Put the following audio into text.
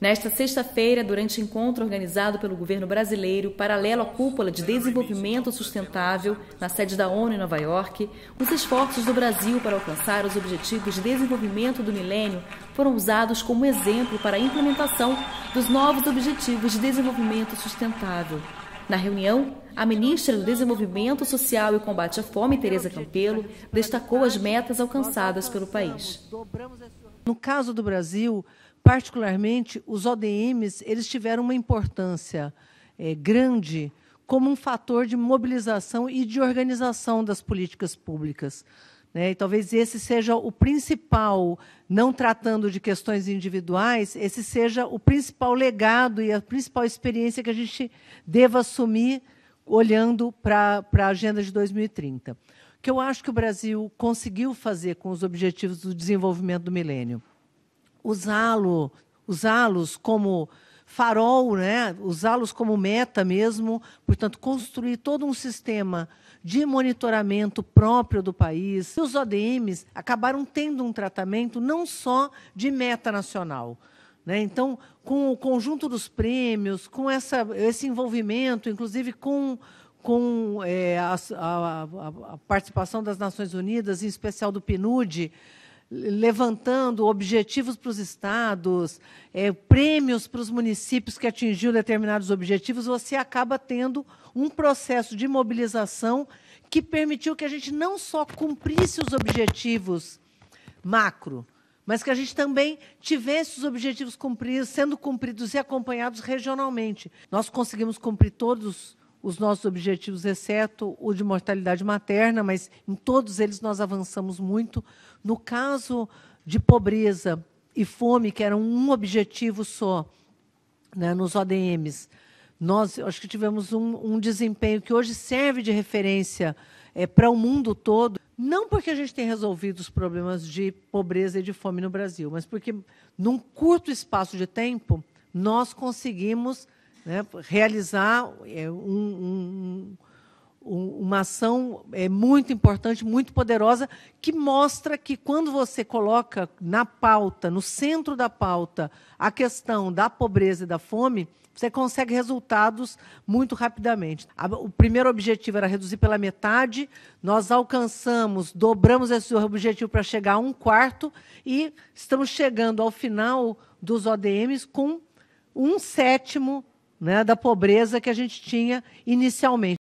Nesta sexta-feira, durante encontro organizado pelo governo brasileiro, paralelo à cúpula de desenvolvimento sustentável na sede da ONU em Nova York, os esforços do Brasil para alcançar os objetivos de desenvolvimento do milênio foram usados como exemplo para a implementação dos novos objetivos de desenvolvimento sustentável. Na reunião, a ministra do Desenvolvimento Social e Combate à Fome, Tereza Campelo, destacou as metas alcançadas pelo país. No caso do Brasil, particularmente, os ODMs eles tiveram uma importância é, grande como um fator de mobilização e de organização das políticas públicas. Né? E talvez esse seja o principal, não tratando de questões individuais, esse seja o principal legado e a principal experiência que a gente deva assumir olhando para a Agenda de 2030. O que eu acho que o Brasil conseguiu fazer com os Objetivos do Desenvolvimento do Milênio? usá-lo, usá-los como farol, né? usá-los como meta mesmo, portanto, construir todo um sistema de monitoramento próprio do país. E os ODMs acabaram tendo um tratamento não só de meta nacional. Né? Então, com o conjunto dos prêmios, com essa, esse envolvimento, inclusive com, com é, a, a, a participação das Nações Unidas, em especial do PNUD, levantando objetivos para os estados, é, prêmios para os municípios que atingiram determinados objetivos, você acaba tendo um processo de mobilização que permitiu que a gente não só cumprisse os objetivos macro, mas que a gente também tivesse os objetivos cumpridos, sendo cumpridos e acompanhados regionalmente. Nós conseguimos cumprir todos os os nossos objetivos, exceto o de mortalidade materna, mas em todos eles nós avançamos muito. No caso de pobreza e fome, que eram um objetivo só né, nos ODMs, nós acho que tivemos um, um desempenho que hoje serve de referência é, para o mundo todo, não porque a gente tem resolvido os problemas de pobreza e de fome no Brasil, mas porque, num curto espaço de tempo, nós conseguimos né, realizar é, um, um, uma ação é, muito importante, muito poderosa, que mostra que quando você coloca na pauta, no centro da pauta, a questão da pobreza e da fome, você consegue resultados muito rapidamente. O primeiro objetivo era reduzir pela metade, nós alcançamos, dobramos esse objetivo para chegar a um quarto e estamos chegando ao final dos ODMs com um sétimo né, da pobreza que a gente tinha inicialmente.